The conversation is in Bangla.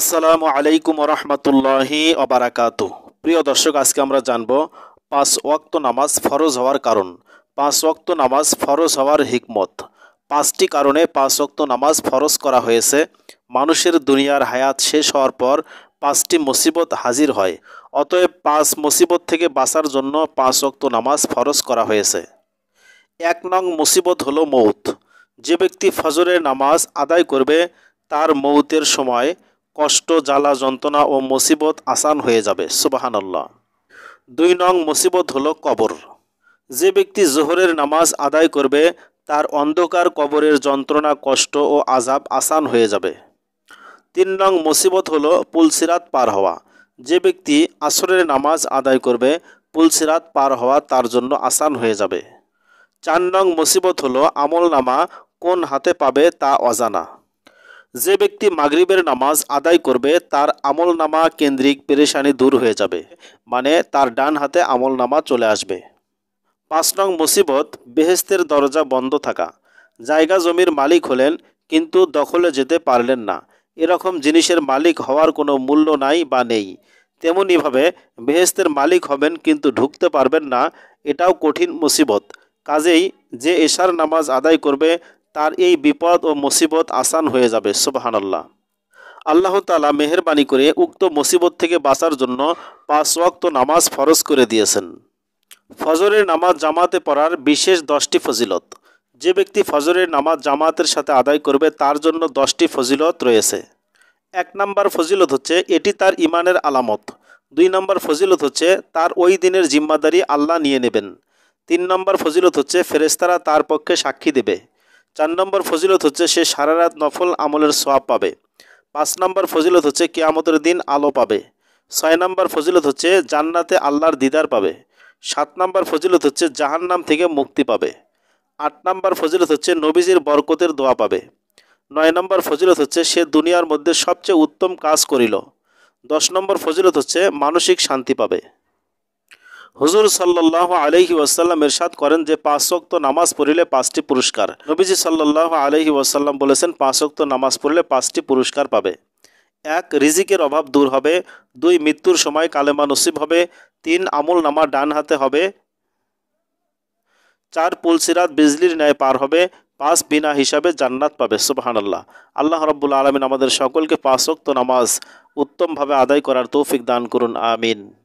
আসসালামু আলাইকুম রহমতুল্লাহি অবরাকাত প্রিয় দর্শক আজকে আমরা জানব পাঁচ ওয়াক্ত নামাজ ফরজ হওয়ার কারণ পাঁচ ওয়াক্ত নামাজ ফরজ হওয়ার হিকমত পাঁচটি কারণে পাঁচ ওক্ত নামাজ ফরজ করা হয়েছে মানুষের দুনিয়ার হায়াত শেষ হওয়ার পর পাঁচটি মুসিবত হাজির হয় অতএব পাঁচ মুসিবত থেকে বাঁচার জন্য পাঁচ ওক্ত নামাজ ফরজ করা হয়েছে এক নং মুসিবত হলো মৌত যে ব্যক্তি ফজরের নামাজ আদায় করবে তার মৌতের সময় কষ্ট জ্বালা যন্ত্রণা ও মুসিবত আসান হয়ে যাবে সুবাহানল্লাহ দুই নং মুসিবত হলো কবর যে ব্যক্তি জোহরের নামাজ আদায় করবে তার অন্ধকার কবরের যন্ত্রণা কষ্ট ও আজাব আসান হয়ে যাবে তিন নং মুসিবত হলো পুলসিরাত পার হওয়া যে ব্যক্তি আসরের নামাজ আদায় করবে পুলসিরাত পার হওয়া তার জন্য আসান হয়ে যাবে চার নং মুসিবত হলো আমল নামা কোন হাতে পাবে তা অজানা যে ব্যক্তি মাগরিবের নামাজ আদায় করবে তার আমল নামা কেন্দ্রিক পেরেশানি দূর হয়ে যাবে মানে তার ডান হাতে আমল নামা চলে আসবে পাঁচ নং মুসিবত বেহেস্তের দরজা বন্ধ থাকা জায়গা জমির মালিক হলেন কিন্তু দখলে যেতে পারলেন না এরকম জিনিসের মালিক হওয়ার কোনো মূল্য নাই বা নেই তেমনইভাবে বেহেস্তের মালিক হবেন কিন্তু ঢুকতে পারবেন না এটাও কঠিন মুসিবত কাজেই যে এশার নামাজ আদায় করবে তার এই বিপদ ও মুসিবত আসান হয়ে যাবে সুবাহানাল্লাহ আল্লাহ তালা মেহরবানি করে উক্ত মুসিবত থেকে বাঁচার জন্য পাঁচ ওয়াক্ত নামাজ ফরজ করে দিয়েছেন ফজরের নামাজ জামাতে পড়ার বিশেষ দশটি ফজিলত যে ব্যক্তি ফজরের নামাজ জামাতের সাথে আদায় করবে তার জন্য দশটি ফজিলত রয়েছে এক নম্বর ফজিলত হচ্ছে এটি তার ইমানের আলামত দুই নম্বর ফজিলত হচ্ছে তার ওই দিনের জিম্মাদারি আল্লাহ নিয়ে নেবেন তিন নম্বর ফজিলত হচ্ছে ফেরেস্তারা তার পক্ষে সাক্ষী দেবে চার নম্বর ফজিলত হচ্ছে সে সারা রাত নফল আমলের সোয়াব পাবে পাঁচ নম্বর ফজিলত হচ্ছে কেয়ামতের দিন আলো পাবে ছয় নম্বর ফজিলত হচ্ছে জান্নাতে আল্লাহর দিদার পাবে সাত নম্বর ফজিলত হচ্ছে জাহান্নাম থেকে মুক্তি পাবে আট নম্বর ফজিলত হচ্ছে নবীজির বরকতের দোয়া পাবে নয় নম্বর ফজিলত হচ্ছে সে দুনিয়ার মধ্যে সবচেয়ে উত্তম কাজ করিল দশ নম্বর ফজিলত হচ্ছে মানসিক শান্তি পাবে হুজুর সাল্লাহ আলহি ওয়াসাল্লাম এরশাদ করেন যে পাঁচ নামাজ পড়িলে পাঁচটি পুরস্কার নবীজি সাল্লাহ আলহি ওয়াসাল্লাম বলেছেন পাঁচ নামাজ পড়লে পাঁচটি পুরস্কার পাবে এক রিজিকের অভাব দূর হবে দুই মৃত্যুর সময় কালেমা নসিব হবে তিন আমুল নামা ডান হাতে হবে চার পুলসিরাত বিজলির ন্যায় পার হবে পাঁচ বিনা হিসাবে জান্নাত পাবে সুবাহান আল্লাহ আল্লাহ রব্বুল আলমিন আমাদের সকলকে পাঁচক্ত নামাজ উত্তমভাবে আদায় করার তৌফিক দান করুন আমিন